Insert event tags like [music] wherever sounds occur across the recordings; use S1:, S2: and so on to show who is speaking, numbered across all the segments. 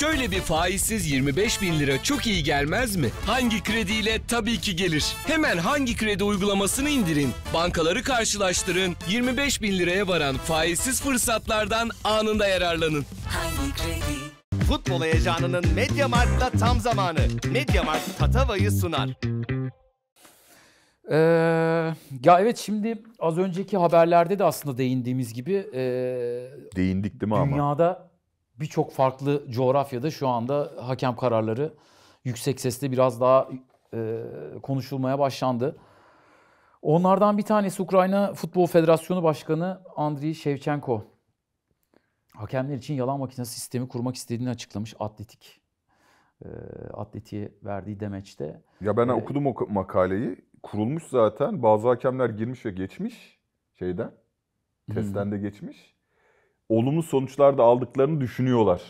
S1: Şöyle bir faizsiz 25 bin lira çok iyi gelmez mi? Hangi krediyle? Tabii ki gelir. Hemen hangi kredi uygulamasını indirin. Bankaları karşılaştırın. 25 bin liraya varan faizsiz fırsatlardan anında yararlanın. Hangi kredi?
S2: Futbol heyecanının Medya Mart'ta tam zamanı. Medya Mart Tatava'yı sunar.
S1: Ee, ya evet şimdi az önceki haberlerde de aslında değindiğimiz gibi e, değindik değil mi dünyada ama? Dünyada birçok farklı coğrafyada şu anda hakem kararları yüksek sesle biraz daha e, konuşulmaya başlandı. Onlardan bir tanesi Ukrayna Futbol Federasyonu Başkanı Andriy Shevchenko. Hakemler için yalan makinesi sistemi kurmak istediğini açıklamış Atletik. E, Atleti'ye verdiği demeçte. Ya ben ee, okudum
S2: o makaleyi. Kurulmuş zaten. Bazı hakemler girmiş ve geçmiş şeyden. Testten de geçmiş olumlu sonuçlar da aldıklarını düşünüyorlar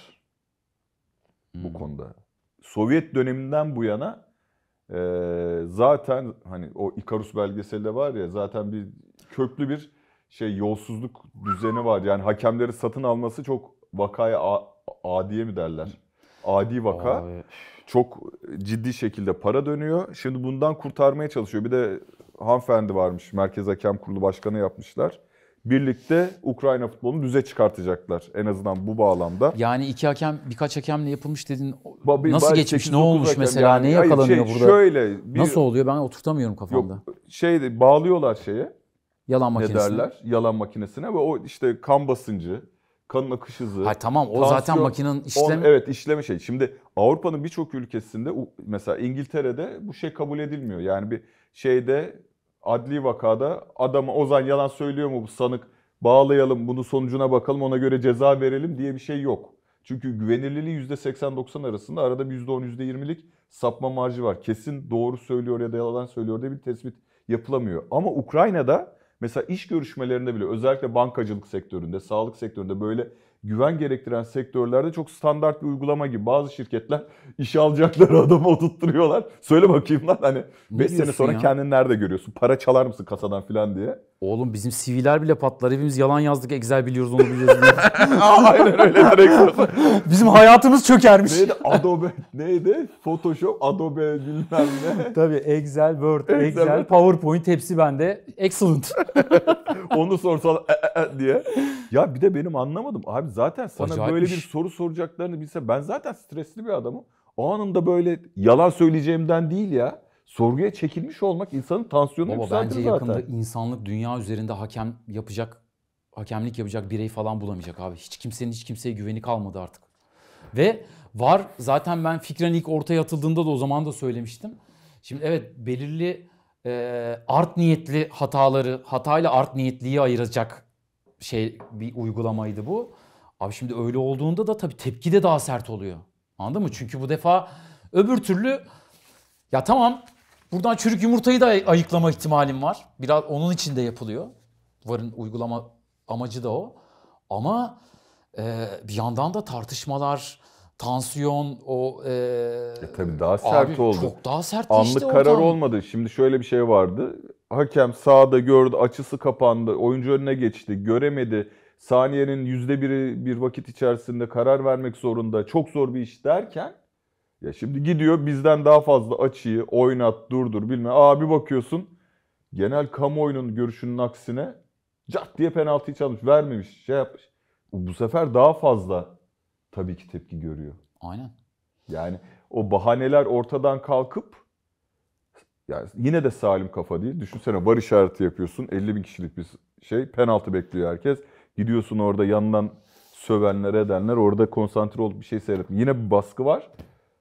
S2: hmm. bu konuda. Sovyet döneminden bu yana e, zaten hani o belgeseli de var ya zaten bir köklü bir şey yolsuzluk düzeni var. Yani hakemleri satın alması çok vakaya adiye mi derler? Adi vaka. Abi. Çok ciddi şekilde para dönüyor. Şimdi bundan kurtarmaya çalışıyor. Bir de hanımefendi varmış. Merkez Hakem Kurulu Başkanı yapmışlar birlikte Ukrayna futbolunu düze çıkartacaklar en azından bu bağlamda. Yani
S1: iki hakem birkaç hakemle yapılmış dedin. Ba- Nasıl geçmiş? Ne olmuş hakem. mesela? Yani, ne yakalanıyor şey, burada? Şöyle bir, Nasıl oluyor? Ben oturtamıyorum kafamda.
S2: Yok, şey bağlıyorlar şeye.
S1: Yalan makinesine. Ne derler?
S2: Yalan makinesine ve o işte kan basıncı, kanın akış hızı. Hayır tamam o tansiyon, zaten makinenin işlemi. evet işleme şey. Şimdi Avrupa'nın birçok ülkesinde mesela İngiltere'de bu şey kabul edilmiyor. Yani bir şeyde adli vakada adamı Ozan yalan söylüyor mu bu sanık bağlayalım bunu sonucuna bakalım ona göre ceza verelim diye bir şey yok. Çünkü güvenilirliği %80-90 arasında arada bir %10 %20'lik sapma marjı var. Kesin doğru söylüyor ya da yalan söylüyor diye bir tespit yapılamıyor. Ama Ukrayna'da mesela iş görüşmelerinde bile özellikle bankacılık sektöründe, sağlık sektöründe böyle güven gerektiren sektörlerde çok standart bir uygulama gibi. Bazı şirketler [laughs] işe alacakları adamı oturtturuyorlar. Söyle bakayım lan hani
S1: 5 sene sonra ya? kendini nerede görüyorsun? Para çalar mısın kasadan falan diye. Oğlum bizim CV'ler bile patlar. Hepimiz yalan yazdık. Excel biliyoruz onu biliyoruz. [laughs] Aynen öyle direkt. bizim hayatımız çökermiş. Neydi? Adobe. Neydi? Photoshop, Adobe bilmem ne. Tabii
S2: Excel, Word, Excel, Excel PowerPoint
S1: hepsi bende. Excellent.
S2: [laughs] onu sorsalar e, e, e, diye. Ya bir de benim anlamadım. Abi zaten sana Acayip böyle bir şey. soru soracaklarını bilse ben zaten stresli bir adamım. O anında böyle yalan söyleyeceğimden değil ya sorguya çekilmiş olmak insanın tansiyonu Baba, yükseltir bence zaten. yakında
S1: insanlık dünya üzerinde hakem yapacak, hakemlik yapacak birey falan bulamayacak abi. Hiç kimsenin hiç kimseye güveni kalmadı artık. Ve var zaten ben fikren ilk ortaya atıldığında da o zaman da söylemiştim. Şimdi evet belirli e, art niyetli hataları, hatayla art niyetliği ayıracak şey bir uygulamaydı bu. Abi şimdi öyle olduğunda da tabii tepki de daha sert oluyor. Anladın mı? Çünkü bu defa öbür türlü ya tamam Buradan çürük yumurtayı da ayıklama ihtimalim var. Biraz onun için de yapılıyor. VAR'ın uygulama amacı da o. Ama e, bir yandan da tartışmalar, tansiyon o e, e tabii daha sert abi, oldu. Çok daha sert Anlık karar oradan.
S2: olmadı. Şimdi şöyle bir şey vardı. Hakem sağda gördü, açısı kapandı, oyuncu önüne geçti, göremedi. Saniyenin yüzde biri bir vakit içerisinde karar vermek zorunda. Çok zor bir iş derken ya şimdi gidiyor bizden daha fazla açıyı oynat, durdur bilme. Aa bir bakıyorsun genel kamuoyunun görüşünün aksine cat diye penaltıyı çalmış, vermemiş, şey yapmış. Bu sefer daha fazla tabii ki tepki görüyor. Aynen. Yani o bahaneler ortadan kalkıp yani yine de salim kafa değil. Düşünsene var işareti yapıyorsun. 50 bin kişilik bir şey. Penaltı bekliyor herkes. Gidiyorsun orada yanından sövenler edenler orada konsantre olup bir şey seyretme. Yine bir baskı var.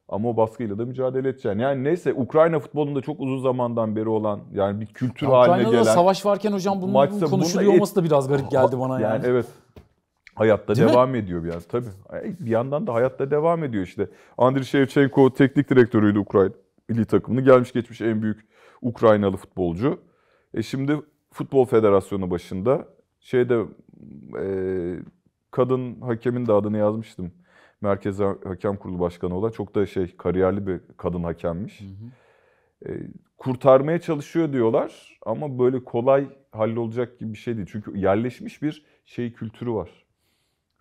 S2: Ama o baskıyla da mücadele edeceksin. Yani neyse Ukrayna futbolunda çok uzun zamandan beri olan yani bir kültür Ukrayna'da haline gelen. Ukrayna'da savaş
S1: varken hocam bunun maçta, konuşuluyor bununla... olması da biraz garip geldi bana yani. Yani evet
S2: hayatta Değil devam mi? ediyor bir yandan. Tabii. Bir yandan da hayatta devam ediyor işte. Andriy Shevchenko teknik direktörüydü Ukrayna milli takımını. Gelmiş geçmiş en büyük Ukraynalı futbolcu. E şimdi Futbol Federasyonu başında şeyde e, kadın hakemin de adını yazmıştım. Merkez Hakem Kurulu Başkanı olan çok da şey kariyerli bir kadın hakemmiş. Hı hı. E, kurtarmaya çalışıyor diyorlar ama böyle kolay hallolacak gibi bir şey değil. Çünkü yerleşmiş bir şey kültürü var.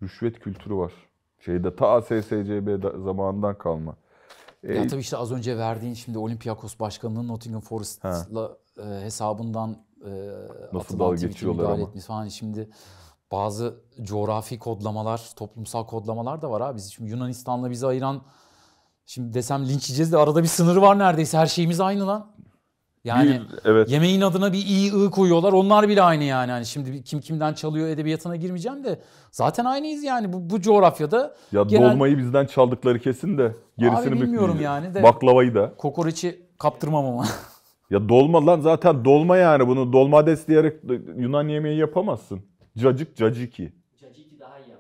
S2: Rüşvet kültürü var. Şeyde ta SSCB zamanından kalma.
S1: E, ya tabii işte az önce verdiğin şimdi Olympiakos Başkanı'nın Nottingham Forest'la e, hesabından e, Nasıl atılan tweet'e müdahale ama. falan. Şimdi bazı coğrafi kodlamalar, toplumsal kodlamalar da var abi. Biz şimdi Yunanistan'la bizi ayıran şimdi desem linç yiyeceğiz de arada bir sınır var neredeyse. Her şeyimiz aynı lan. Yani bir, evet. yemeğin adına bir i ı koyuyorlar. Onlar bile aynı yani. yani. Şimdi kim kimden çalıyor edebiyatına girmeyeceğim de zaten aynıyız yani bu, bu coğrafyada. Ya genel... dolmayı bizden
S2: çaldıkları kesin de gerisini Abi bilmiyorum yani de. Baklavayı da.
S1: Kokoreçi kaptırmam ama.
S2: ya dolma lan zaten dolma yani bunu dolma diyerek Yunan yemeği yapamazsın. Cacık caciki. Caciki daha iyi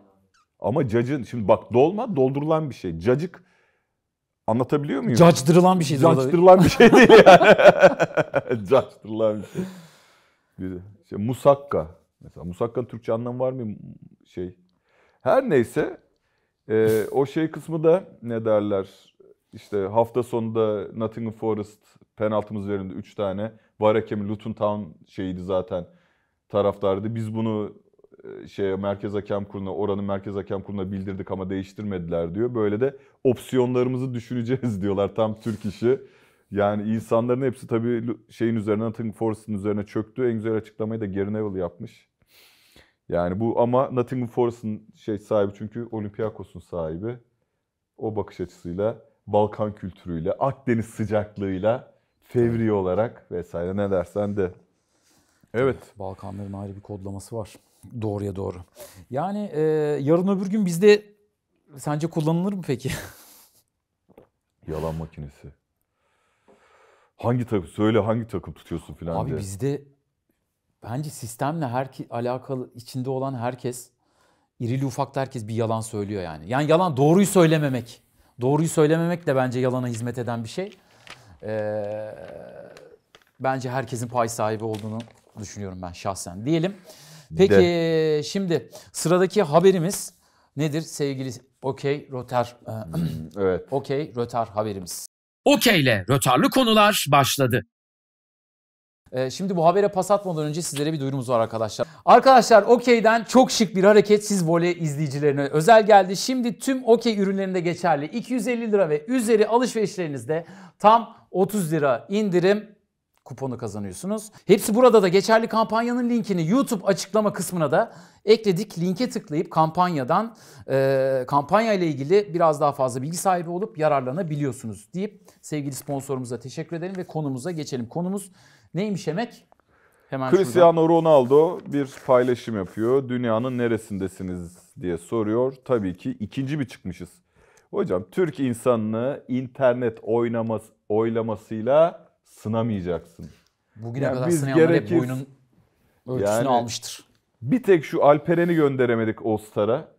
S2: ama. Ama cacın şimdi bak dolma doldurulan bir şey. Cacık anlatabiliyor muyum? Cacdırılan bir şey. Cacdırılan bir şey değil yani. [laughs] Cacdırılan bir şey. Bir, şey musakka. Mesela musakka'nın Türkçe anlamı var mı? Şey. Her neyse e, o şey kısmı da ne derler? İşte hafta sonunda Nottingham Forest penaltımız verildi 3 tane. Var hakemi Luton Town şeyiydi zaten taraftardı. Biz bunu e, şeye merkez hakem kuruluna oranın merkez hakem kuruluna bildirdik ama değiştirmediler diyor. Böyle de opsiyonlarımızı düşüneceğiz [laughs] diyorlar tam Türk işi. Yani insanların hepsi tabii şeyin üzerine, Nothing Forest'ın üzerine çöktü. En güzel açıklamayı da Gary Neville yapmış. Yani bu ama Nottingham Forest'ın şey sahibi çünkü Olympiakos'un sahibi. O bakış açısıyla, Balkan kültürüyle, Akdeniz sıcaklığıyla fevri
S1: olarak vesaire ne dersen de. Evet. Balkanların ayrı bir kodlaması var. Doğruya doğru. Yani e, yarın öbür gün bizde sence kullanılır mı peki?
S2: [laughs] Yalan makinesi. Hangi takım söyle hangi takım tutuyorsun filan Abi
S1: bizde bence sistemle her alakalı içinde olan herkes irili ufaklı herkes bir yalan söylüyor yani. Yani yalan doğruyu söylememek. Doğruyu söylememek de bence yalana hizmet eden bir şey. Ee, bence herkesin pay sahibi olduğunu düşünüyorum ben şahsen. Diyelim Peki De. şimdi sıradaki haberimiz nedir sevgili Okey Röter? Hmm, evet. [clears throat] Okey Röter haberimiz. Okey'le rötarlı konular başladı. Şimdi bu habere pas atmadan önce sizlere bir duyurumuz var arkadaşlar. Arkadaşlar Okey'den çok şık bir hareket siz voley izleyicilerine özel geldi. Şimdi tüm Okey ürünlerinde geçerli 250 lira ve üzeri alışverişlerinizde tam 30 lira indirim kuponu kazanıyorsunuz. Hepsi burada da geçerli kampanyanın linkini YouTube açıklama kısmına da ekledik. Linke tıklayıp kampanyadan e, kampanya ile ilgili biraz daha fazla bilgi sahibi olup yararlanabiliyorsunuz deyip sevgili sponsorumuza teşekkür edelim ve konumuza geçelim. Konumuz neymiş Emek? Hemen Cristiano
S2: şuradan. Ronaldo bir paylaşım yapıyor. Dünyanın neresindesiniz diye soruyor. Tabii ki ikinci bir çıkmışız. Hocam Türk insanını internet oynaması, oylamasıyla sınamayacaksın.
S1: Bugüne yani kadar sınamayanlar gerekir... hep boyunun ölçüsünü yani, almıştır. Bir
S2: tek şu Alperen'i gönderemedik Ostar'a.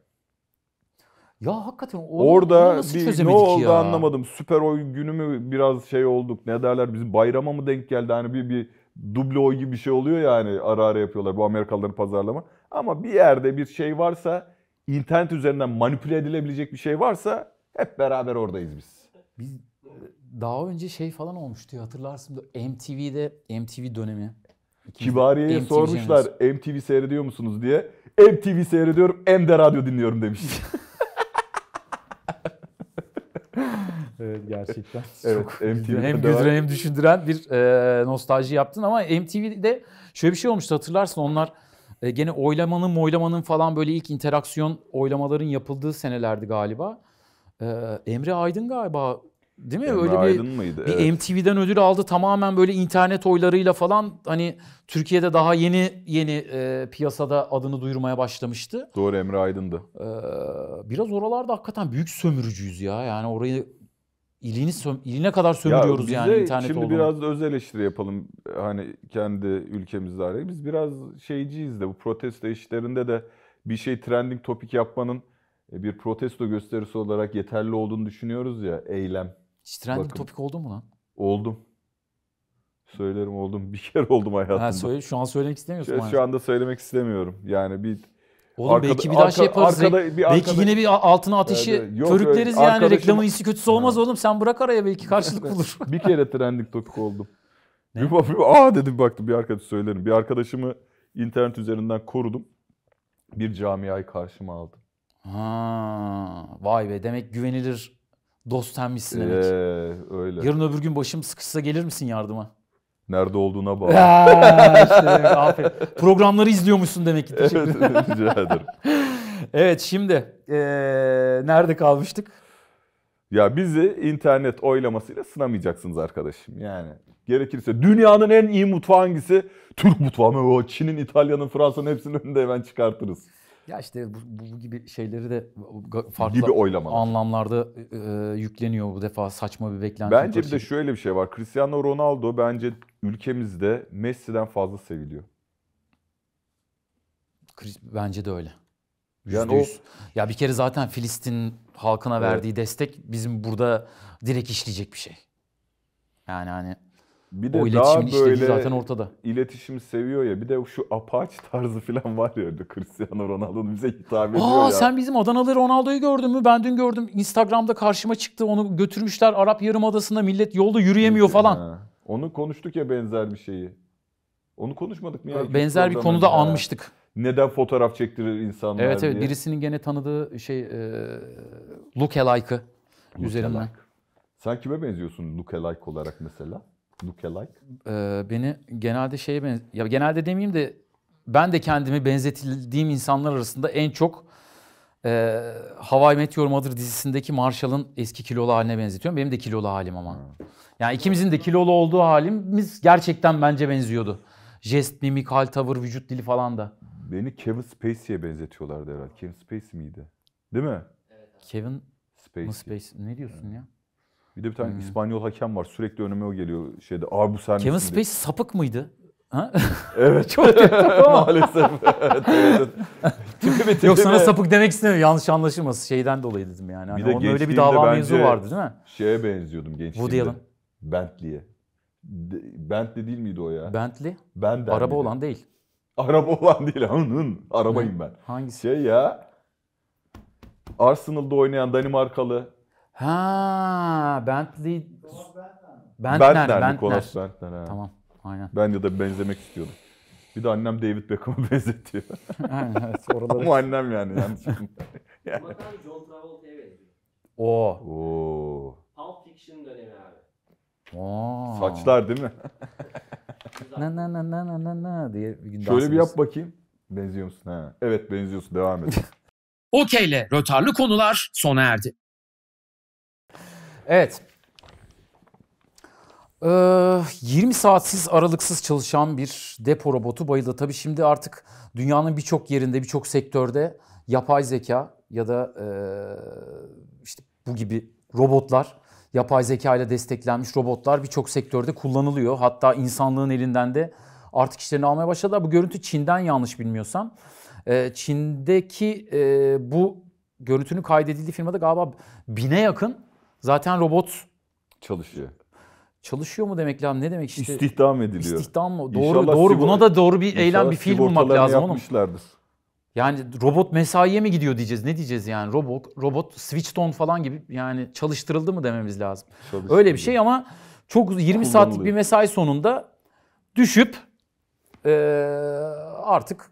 S1: Ya hakikaten o, Orada bir ne oldu ya? anlamadım.
S2: Süper oy günü mü biraz şey olduk. Ne derler bizim bayrama mı denk geldi? Hani bir bir duble oy gibi bir şey oluyor yani ara ara yapıyorlar bu Amerikalıların pazarlama. Ama bir yerde bir şey varsa internet üzerinden manipüle edilebilecek bir şey varsa hep beraber oradayız biz.
S1: Biz daha önce şey falan olmuştu diye hatırlarsın. MTV'de
S2: MTV dönemi. Kibariye'ye MTV sormuşlar MTV seyrediyor musunuz diye. MTV seyrediyorum M de radyo dinliyorum demiş.
S1: [laughs] evet gerçekten. Evet, çok MTV'de hem güldüren hem düşündüren bir e, nostalji yaptın ama MTV'de şöyle bir şey olmuştu hatırlarsın onlar e, gene oylamanın oylamanın falan böyle ilk interaksiyon oylamaların yapıldığı senelerdi galiba. E, Emre Aydın galiba Değil mi? Yani Öyle bir, mıydı? bir evet. MTV'den ödül aldı tamamen böyle internet oylarıyla falan hani Türkiye'de daha yeni yeni e, piyasada adını duyurmaya başlamıştı. Doğru Emre Aydın'dı. Ee, biraz oralarda hakikaten büyük sömürücüyüz ya. Yani orayı ilini söm iline kadar sömürüyoruz ya yani internet şimdi olduğunu. biraz
S2: da öz eleştiri yapalım. Hani kendi ülkemizde arayı. Biz biraz şeyciyiz de bu protesto işlerinde de bir şey trending topik yapmanın e, bir protesto gösterisi olarak yeterli olduğunu düşünüyoruz ya eylem hiç trending Bakın. topik oldu mu lan? Oldum. Söylerim oldum. [laughs] Bir kere oldum hayatımda. Ha, söyle,
S1: şu an söylemek istemiyorsun. Şu, şu
S2: anda söylemek istemiyorum. Yani bir Oğlum arkada, belki bir daha şey arka, şey yaparız. Arkada, bir belki arkada, yine bir altına ateşi evet, yok, körükleriz öyle, yani. Reklamın iyisi
S1: kötüsü olmaz ha. oğlum. Sen bırak araya belki karşılık [laughs] bulur. bir
S2: kere trending topik oldum. Ne? Bir, bir, aa dedim baktım bir arkadaş söylerim. Bir arkadaşımı internet üzerinden korudum.
S1: Bir camiayı karşıma aldım. Ha, vay be demek güvenilir Dost misin demek. Ee, öyle. Yarın öbür gün başım sıkışsa gelir misin yardıma? Nerede olduğuna bağlı. Ya, işte, Programları izliyormuşsun demek ki. Teşekkür Evet, [laughs] rica ederim. evet şimdi ee, nerede kalmıştık?
S2: Ya bizi internet oylamasıyla sınamayacaksınız arkadaşım. Yani gerekirse dünyanın en iyi mutfağı hangisi? Türk mutfağı mı? O Çin'in, İtalya'nın, Fransa'nın hepsinin önünde hemen
S1: çıkartırız. Ya işte bu, bu gibi şeyleri de farklı gibi anlamlarda e, e, yükleniyor bu defa saçma bir beklenti. Bence bir de
S2: şöyle bir şey var. Cristiano Ronaldo bence ülkemizde Messi'den fazla seviliyor.
S1: Bence de öyle. Yani o... Ya bir kere zaten Filistin halkına evet. verdiği destek bizim burada direkt işleyecek bir şey. Yani hani bir de o iletişimin daha böyle zaten
S2: ortada. İletişimi seviyor ya. Bir de şu apaç tarzı falan var ya. Cristiano Ronaldo'nun bize hitap ediyor Aa, ya. Sen
S1: bizim Adanalı Ronaldo'yu gördün mü? Ben dün gördüm. Instagram'da karşıma çıktı. Onu götürmüşler Arap Yarımadası'nda. Millet yolda yürüyemiyor falan. Ha.
S2: Onu konuştuk ya benzer bir şeyi. Onu konuşmadık mı ya? Benzer bir konuda ya. anmıştık. Neden fotoğraf çektirir insanlar Evet evet diye. birisinin
S1: gene tanıdığı şey e, look alike'ı üzerinden. Alike.
S2: Sen kime benziyorsun look alike olarak mesela? Lookalike?
S1: Ee, beni genelde şeye ben ya genelde demeyeyim de ben de kendimi benzetildiğim insanlar arasında en çok e, Hawaii Meteor Mother dizisindeki Marshall'ın eski kilolu haline benzetiyorum. Benim de kilolu halim ama. Hmm. Yani ikimizin de kilolu olduğu halimiz gerçekten bence benziyordu. Jest, mimik, hal, tavır, vücut dili falan da. Beni Kevin
S2: Spacey'e benzetiyorlardı herhalde. Kevin Spacey miydi? Değil mi? Kevin Spacey.
S1: Mı Ne diyorsun hmm. ya?
S2: Bir de bir tane hmm. İspanyol hakem var. Sürekli önüme o geliyor şeyde. Abi bu sen Kevin Spacey
S1: sapık mıydı? Ha? [laughs] Evet. Çok kötü [laughs] Maalesef. evet, evet. [laughs] Tipimi, Yok sana sapık demek istemiyorum. Yanlış anlaşılması şeyden dolayı dedim yani. Hani bir de onun öyle bir dava mevzu vardı değil mi?
S2: Şeye benziyordum gençliğimde. Woody Allen. Bentley'e. Bentley değil miydi o ya? Bentley? Ben Araba miydi? olan değil. Araba olan değil. Hın hın. Arabayım ben. Hangisi? Şey ya. Arsenal'da oynayan Danimarkalı
S1: Ha Bentley. Bentner. Bentner, Bentner. Nicholas
S2: Bentner. Ha. Tamam. Aynen. Ben ya da benzemek istiyordum. Bir de annem David Beckham'ı [laughs] benzetiyor. [laughs] Aynen evet. Oraları... Ama annem yani yanlışlıkla. [laughs] yani. John Travolta'ya benziyor. Oo. Oo. Pulp Fiction dönemi abi. Oo. Saçlar değil mi?
S1: na na na na na na na diye bir gün Şöyle bir yap
S2: bakayım. Benziyor musun? Ha.
S1: Evet benziyorsun. Devam et. Okeyle rötarlı konular sona erdi. Evet. Ee, 20 saatsiz aralıksız çalışan bir depo robotu bayıldı. Tabii şimdi artık dünyanın birçok yerinde, birçok sektörde yapay zeka ya da e, işte bu gibi robotlar, yapay zeka ile desteklenmiş robotlar birçok sektörde kullanılıyor. Hatta insanlığın elinden de artık işlerini almaya başladılar. Bu görüntü Çin'den yanlış bilmiyorsam. E, Çin'deki e, bu görüntünün kaydedildiği firmada galiba bine yakın Zaten robot çalışıyor. Çalışıyor mu demek lazım? Ne demek işte? İstihdam ediliyor. İstihdam mı? Doğru inşallah doğru. Sigort- Buna da doğru bir eylem, bir fiil bulmak lazım oğlum. Yani robot mesaiye mi gidiyor diyeceğiz. Ne diyeceğiz yani? Robot robot switch on falan gibi yani çalıştırıldı mı dememiz lazım. Öyle bir şey ama çok 20 saatlik bir mesai sonunda düşüp e, artık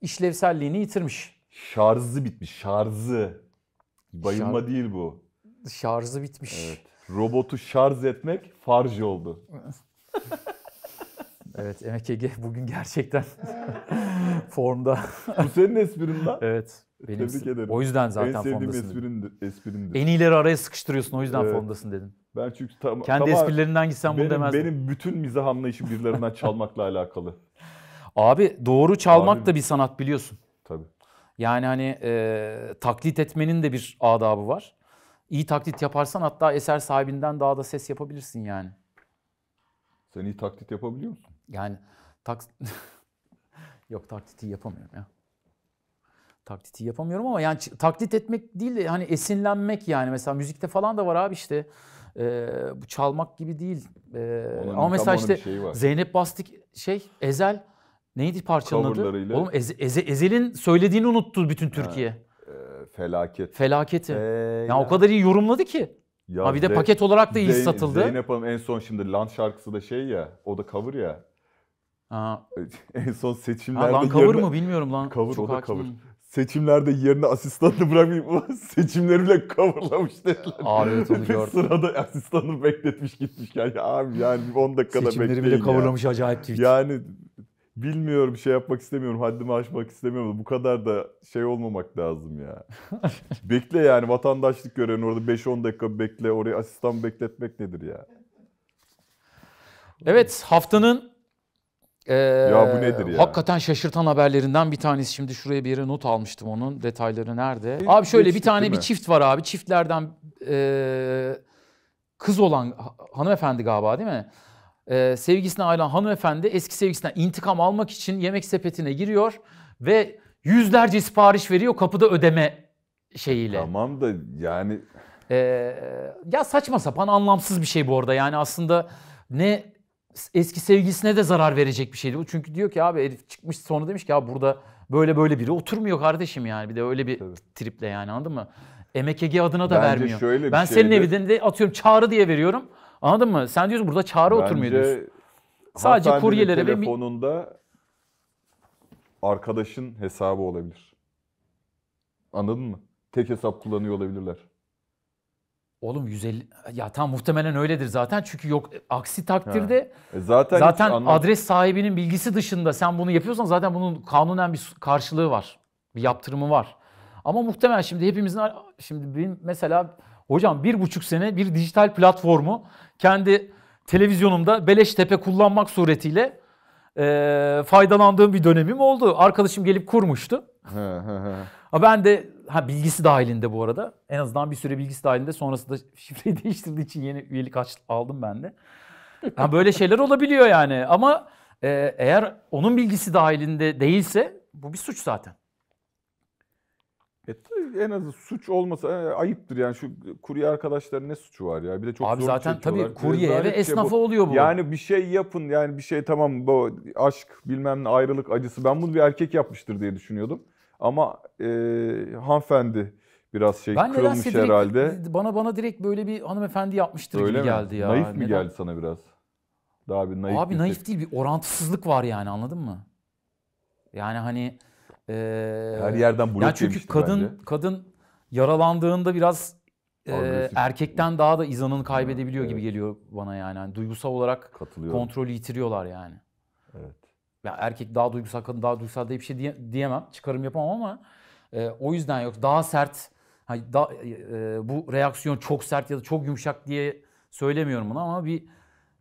S1: işlevselliğini yitirmiş.
S2: Şarjı bitmiş. Şarjı. Bayılma Şar...
S1: değil bu. Şarjı bitmiş. Evet.
S2: Robotu şarj etmek farj oldu.
S1: [laughs] evet Emek Ege bugün gerçekten [laughs] formda. Bu senin esprin lan. Evet. Benim Tebrik ederim. O yüzden zaten en sevdiğim formdasın. Esprindir, En iyileri araya sıkıştırıyorsun o yüzden evet. formdasın dedim.
S2: Ben çünkü tam, Kendi tamam, esprilerinden gitsen bunu demezdim.
S1: Benim bütün mizah anlayışı birilerinden [laughs] çalmakla alakalı. Abi doğru çalmak Abi, da bir sanat biliyorsun. Tabii. Yani hani e, taklit etmenin de bir adabı var. İyi taklit yaparsan hatta eser sahibinden daha da ses yapabilirsin yani. Sen iyi taklit yapabiliyor musun? Yani tak [laughs] Yok taklidi yapamıyorum ya. Taklidi yapamıyorum ama yani taklit etmek değil de hani esinlenmek yani mesela müzikte falan da var abi işte. Ee, bu çalmak gibi değil. Ee, ama mesela işte Zeynep Bastık şey Ezel neydi parçanın adı? Oğlum Eze, Eze, Ezel'in söylediğini unuttu bütün Türkiye. He. Felaket. Felaketi. Ee, yani ya. o kadar iyi yorumladı ki. Ya ha bir de Zey- paket olarak da iyi Zeyn- satıldı.
S2: Zeynep Hanım en son şimdi Land şarkısı da şey ya, o da cover ya. Aa. [laughs] en son seçimlerde... Ha, lan cover yerine... mı bilmiyorum lan. Cover Çok o da hakim. cover. Seçimlerde yerine asistanını bırakayım [laughs] bırakmayıp seçimleriyle coverlamış dediler. Abi evet onu [laughs] gördüm. Sırada asistanını bekletmiş gitmiş yani. Abi yani 10 dakikada Seçimleri bekleyin bile coverlamış acayip tweet. Yani Bilmiyorum şey yapmak istemiyorum. Haddimi aşmak istemiyorum. Bu kadar da şey olmamak lazım ya. [laughs] bekle yani vatandaşlık gören orada 5-10 dakika bekle. Oraya asistan bekletmek nedir ya?
S1: Evet haftanın ya bu nedir ya? Hakikaten şaşırtan haberlerinden bir tanesi. Şimdi şuraya bir yere not almıştım onun. Detayları nerede? E, abi şöyle bir tane bir çift var abi. Çiftlerden e, kız olan hanımefendi galiba değil mi? e, sevgisine ayrılan hanımefendi eski sevgisinden intikam almak için yemek sepetine giriyor ve yüzlerce sipariş veriyor kapıda ödeme şeyiyle. Tamam da yani... E, ya saçma sapan anlamsız bir şey bu arada yani aslında ne eski sevgisine de zarar verecek bir şeydi bu. Çünkü diyor ki abi herif çıkmış sonra demiş ki abi burada böyle böyle biri oturmuyor kardeşim yani bir de öyle bir Tabii. triple yani anladın mı? MKG adına da Bence vermiyor. Şöyle bir ben şeydi. senin evinde atıyorum çağrı diye veriyorum. Anladın mı? Sen diyorsun burada çağrı Bence oturmuyor diyorsun. Sadece kuryelere ve...
S2: telefonunda arkadaşın hesabı olabilir. Anladın mı? Tek hesap kullanıyor olabilirler.
S1: Oğlum 150 ya tam muhtemelen öyledir zaten çünkü yok aksi takdirde e zaten zaten adres sahibinin bilgisi dışında sen bunu yapıyorsan zaten bunun kanunen bir karşılığı var. Bir yaptırımı var. Ama muhtemelen şimdi hepimizin şimdi benim mesela Hocam bir buçuk sene bir dijital platformu kendi televizyonumda beleş tepe kullanmak suretiyle e, faydalandığım bir dönemim oldu. Arkadaşım gelip kurmuştu. ha ben de ha bilgisi dahilinde bu arada. En azından bir süre bilgisi dahilinde. Sonrasında [laughs] şifreyi değiştirdiği için yeni üyelik aldım ben de. Ha böyle şeyler olabiliyor yani. Ama e, eğer onun bilgisi dahilinde değilse bu bir suç zaten.
S2: E, en azı suç olmasa e, ayıptır yani şu kurye arkadaşların ne suçu var ya bir de çok Abi zor zaten tabii kurye ve şey esnafa bu. oluyor bu. Yani bir şey yapın yani bir şey tamam bu aşk bilmem ne ayrılık acısı ben bunu bir erkek yapmıştır diye düşünüyordum. Ama e, hanımefendi biraz şey ben kırılmış direkt, herhalde.
S1: Bana bana direkt böyle bir hanımefendi yapmıştır Öyle gibi mi? geldi ya. Naif mi geldi sana biraz? Daha bir naif. Abi bir naif şey. değil bir orantısızlık var yani anladın mı? Yani hani ee, Her yerden blok yani çünkü kadın bence. kadın yaralandığında biraz e, erkekten daha da izanını kaybedebiliyor evet. gibi geliyor bana yani. yani duygusal olarak kontrolü yitiriyorlar yani. Evet. Ya erkek daha duygusal, kadın daha duygusal diye bir şey diye, diyemem. Çıkarım yapamam ama e, o yüzden yok. Daha sert hani da, e, bu reaksiyon çok sert ya da çok yumuşak diye söylemiyorum bunu ama bir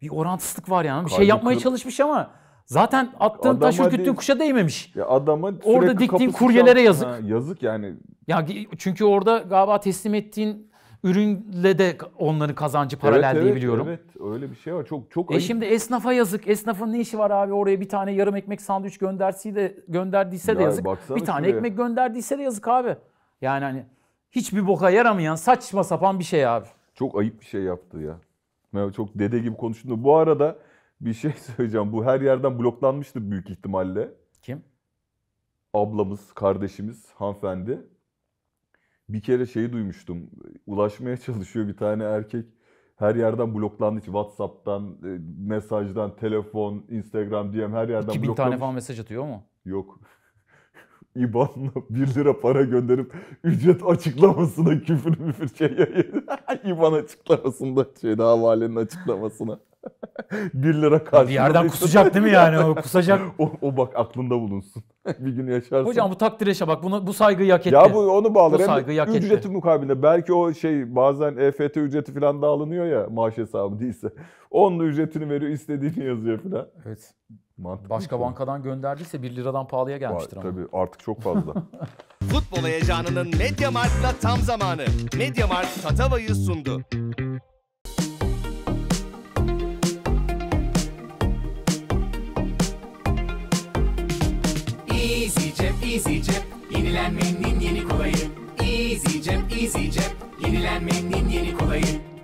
S1: bir orantısızlık var yani. Bir Kalbi şey yapmaya kır... çalışmış ama Zaten attığın adama taş ürküttüğün kuşa değmemiş. Ya adamın orada diktiğin kuryelere çal- yazık. Ha, yazık yani. Ya çünkü orada galiba teslim ettiğin ürünle de onların kazancı paralel evet, diye evet, biliyorum. Evet,
S2: öyle bir şey var. Çok
S1: çok E şimdi esnafa yazık. Esnafın ne işi var abi oraya bir tane yarım ekmek sandviç göndersi de gönderdiyse ya de yazık. Bir tane şuraya. ekmek gönderdiyse de yazık abi. Yani hani hiçbir boka yaramayan saçma
S2: sapan bir şey abi. Çok ayıp bir şey yaptı ya. Çok dede gibi konuştum. Bu arada bir şey [laughs] söyleyeceğim. Bu her yerden bloklanmıştır büyük ihtimalle. Kim? Ablamız, kardeşimiz, hanımefendi. Bir kere şeyi duymuştum. Ulaşmaya [laughs] çalışıyor bir tane erkek. Her yerden bloklandı. WhatsApp'tan, e, mesajdan, telefon, Instagram, DM her yerden 2000 bloklanmış. tane falan
S1: mesaj atıyor mu?
S2: Yok. İban'la 1 lira para gönderip ücret açıklamasına küfür müfür şey [laughs] İban açıklamasında şey daha valinin açıklamasına. 1 [laughs] lira karşılığında. Bir yerden kusacak değil mi yani o kusacak. [laughs] o, o bak aklında bulunsun. bir gün yaşarsın. Hocam bu
S1: takdireşe bak bunu bu saygıyı hak etti. Ya bu onu bağlar. Bu saygıyı hak Ücreti etti.
S2: mukabilinde belki o şey bazen EFT ücreti falan dağılınıyor ya maaş hesabı değilse. Onun ücretini veriyor
S1: istediğini yazıyor falan. Evet. Mantıklı Başka şey. bankadan gönderdiyse 1 liradan pahalıya gelmiştir Var, ama. Tabii
S2: artık çok fazla.
S1: [laughs] Futbol heyecanının Mediamarkt'la tam zamanı. Mediamarkt
S2: Tatava'yı sundu.
S1: Easy Cep, Easy Cep, yenilenmenin yeni kolayı. Easy Cep, Easy Cep, yenilenmenin yeni kolayı.